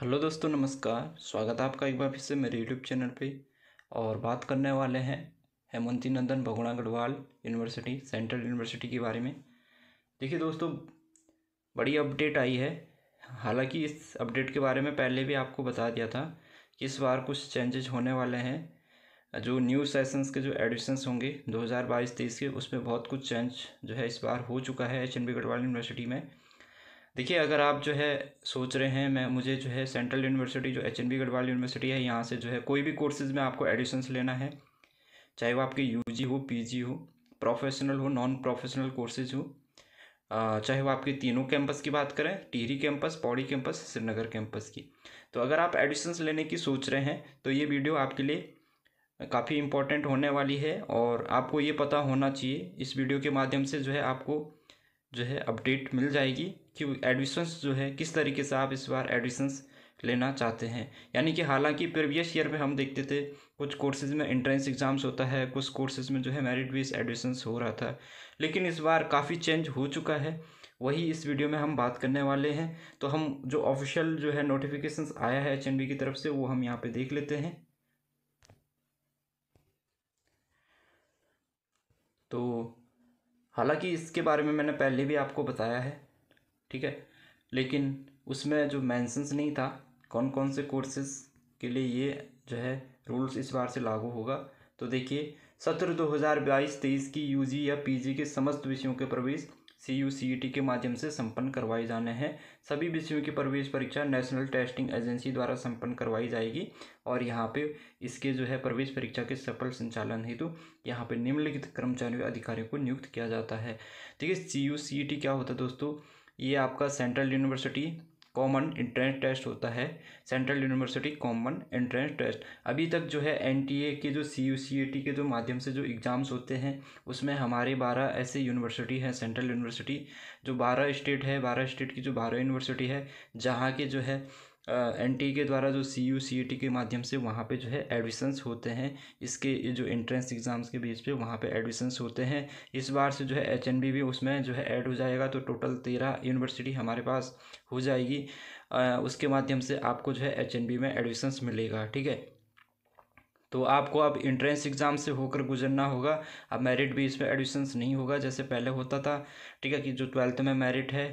hello दोस्तों नमस्कार स्वागत है आपका एक बार फिर से मेरे यूट्यूब चैनल पे और बात करने वाले हैं Hemwati Nandan Bahuguna Garhwal university central university के बारे में देखिए दोस्तों बड़ी अपडेट आई है हालांकि इस अपडेट के बारे में पहले भी आपको बता दिया था कि इस बार कुछ चेंजेज होने वाले हैं जो न्यू सेशंस के जो एडमिशन्स होंगे 2022-23 के उसमें बहुत कुछ चेंज जो है इस बार हो चुका है एच गढ़वाल यूनिवर्सिटी में देखिए अगर आप जो है सोच रहे हैं मैं मुझे जो है सेंट्रल यूनिवर्सिटी जो H N B Garhwal university है यहाँ से जो है कोई भी कोर्सेज़ में आपको एडिशंस लेना है चाहे वो आपके यू जी हो पी जी हो प्रोफेशनल हो नॉन प्रोफेशनल कोर्सेज हो चाहे वो आपके तीनों कैंपस की बात करें Tehri campus Pauri campus Srinagar campus की तो अगर आप एडिशंस लेने की सोच रहे हैं तो ये वीडियो आपके लिए काफ़ी इम्पोर्टेंट होने वाली है और आपको ये पता होना चाहिए इस वीडियो के माध्यम से जो है आपको जो है अपडेट मिल जाएगी कि एडमिशन्स जो है किस तरीके से आप इस बार एडमिशन्स लेना चाहते हैं यानी कि हालांकि प्रीवियस ईयर में हम देखते थे कुछ कोर्सेज़ में एंट्रेंस एग्ज़ाम्स होता है कुछ कोर्सेज़ में जो है मेरिट बेस एडमिशन्स हो रहा था लेकिन इस बार काफ़ी चेंज हो चुका है वही इस वीडियो में हम बात करने वाले हैं तो हम जो ऑफिशियल जो है नोटिफिकेशन आया है एच की तरफ से वो हम यहाँ पर देख लेते हैं तो हालांकि इसके बारे में मैंने पहले भी आपको बताया है ठीक है लेकिन उसमें जो मैंसन्स नहीं था कौन कौन से कोर्सेज के लिए ये जो है रूल्स इस बार से लागू होगा तो देखिए सत्र 2022-23 की यूजी या पीजी के समस्त विषयों के प्रवेश सी यू सी टी के माध्यम से संपन्न करवाए जाने हैं सभी विषयों की प्रवेश परीक्षा नेशनल टेस्टिंग एजेंसी द्वारा संपन्न करवाई जाएगी और यहाँ पे इसके जो है प्रवेश परीक्षा के सफल संचालन हेतु यहाँ पे निम्नलिखित कर्मचारियों अधिकारियों को नियुक्त किया जाता है ठीक है सी यू सी टी क्या होता है दोस्तों ये आपका central university common entrance test होता है central university common entrance test अभी तक जो है एन के जो सी यू के जो माध्यम से जो एग्ज़ाम्स होते हैं उसमें हमारे बारह ऐसे यूनिवर्सिटी हैं सेंट्रल यूनिवर्सिटी जो बारह स्टेट है बारह स्टेट की जो बारह यूनिवर्सिटी है जहाँ के जो है एन टी e के द्वारा जो सी यू सी ई टी के माध्यम से वहाँ पे जो है एडमिशन्स होते हैं इसके जो एंट्रेंस एग्ज़ाम्स के बीच पे वहाँ पे एडमिशन्स होते हैं इस बार से जो है एच एन बी भी उसमें जो है ऐड हो जाएगा तो टोटल तेरह यूनिवर्सिटी हमारे पास हो जाएगी उसके माध्यम से आपको जो है एच एन बी में एडमिशन्स मिलेगा ठीक है तो आपको अब इंट्रेंस एग्ज़ाम से होकर गुजरना होगा अब मेरिट भी इसमें एडमिशन्स नहीं होगा जैसे पहले होता था ठीक है कि जो ट्वेल्थ में मेरिट है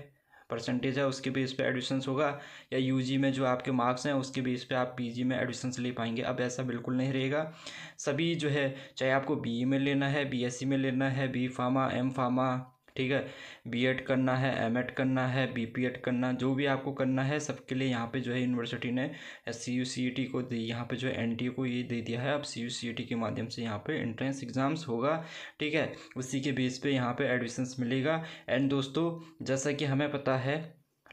परसेंटेज है उसके बेस पे एडमिशन्स होगा या यूजी में जो आपके मार्क्स हैं उसके बेस पे आप पीजी में एडमिशन्स ले पाएंगे अब ऐसा बिल्कुल नहीं रहेगा सभी जो है चाहे आपको बीई e में लेना है बीएससी e में लेना है बी फार्मा एम फार्मा ठीक है बीएड करना है एमएड करना है बीपीएड करना जो भी आपको करना है सबके लिए यहाँ पे जो है यूनिवर्सिटी ने सी यू सी टी को दी यहाँ पे जो है एन टी को ये दे दिया है अब सी यू सी टी के माध्यम से यहाँ पे एंट्रेंस एग्ज़ाम्स होगा ठीक है उसी के बेस पे यहाँ पे एडमिशन्स मिलेगा एंड दोस्तों जैसा कि हमें पता है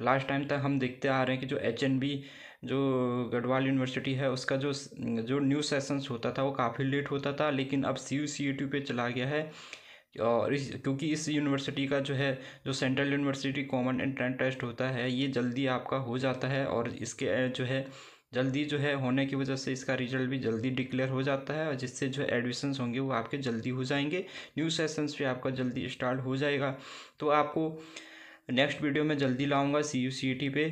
लास्ट टाइम तक हम देखते आ रहे हैं कि जो एच एन बी जो गढ़वाल यूनिवर्सिटी है उसका जो जो न्यू सेशंस होता था वो काफ़ी लेट होता था लेकिन अब सी यू सी टी पे चला गया है और इस क्योंकि इस यूनिवर्सिटी का जो है जो central university common entrance test होता है ये जल्दी आपका हो जाता है और इसके जो है जल्दी जो है होने की वजह से इसका रिजल्ट भी जल्दी डिक्लेयर हो जाता है और जिससे जो एडमिशन्स होंगे वो आपके जल्दी हो जाएंगे न्यू सेशंस भी आपका जल्दी स्टार्ट हो जाएगा तो आपको नेक्स्ट वीडियो में जल्दी लाऊंगा सी यू सी ई टी पे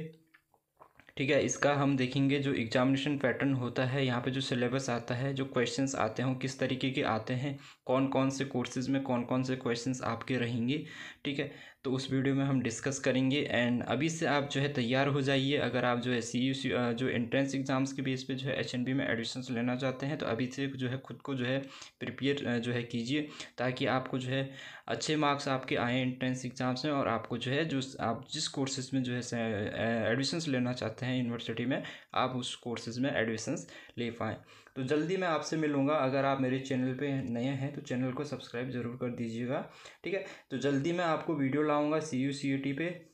ठीक है इसका हम देखेंगे जो एग्जामिनेशन पैटर्न होता है यहाँ पे जो सिलेबस आता है जो क्वेश्चंस आते हैं किस तरीके के आते हैं कौन कौन से कोर्सेज में कौन कौन से क्वेश्चंस आपके रहेंगे ठीक है तो उस वीडियो में हम डिस्कस करेंगे एंड अभी से आप जो है तैयार हो जाइए अगर आप जो है सी यू सी जो एंट्रेंस एग्ज़ाम्स के बेस पर जो है एच एन बी में एडमिशन लेना चाहते हैं तो अभी से जो है खुद को जो है प्रिपेयर जो है कीजिए ताकि आपको जो है अच्छे मार्क्स आपके आए एंट्रेंस एग्ज़ाम्स में और आपको जो है जो आप जिस कोर्सेज में जो है एडमिशन लेना चाहते सकते हैं यूनिवर्सिटी में आप उस कोर्सेज में एडमिशन्स ले पाएँ तो जल्दी मैं आपसे मिलूँगा अगर आप मेरे चैनल पे नए हैं तो चैनल को सब्सक्राइब ज़रूर कर दीजिएगा ठीक है तो जल्दी मैं आपको वीडियो लाऊँगा C U C U T पे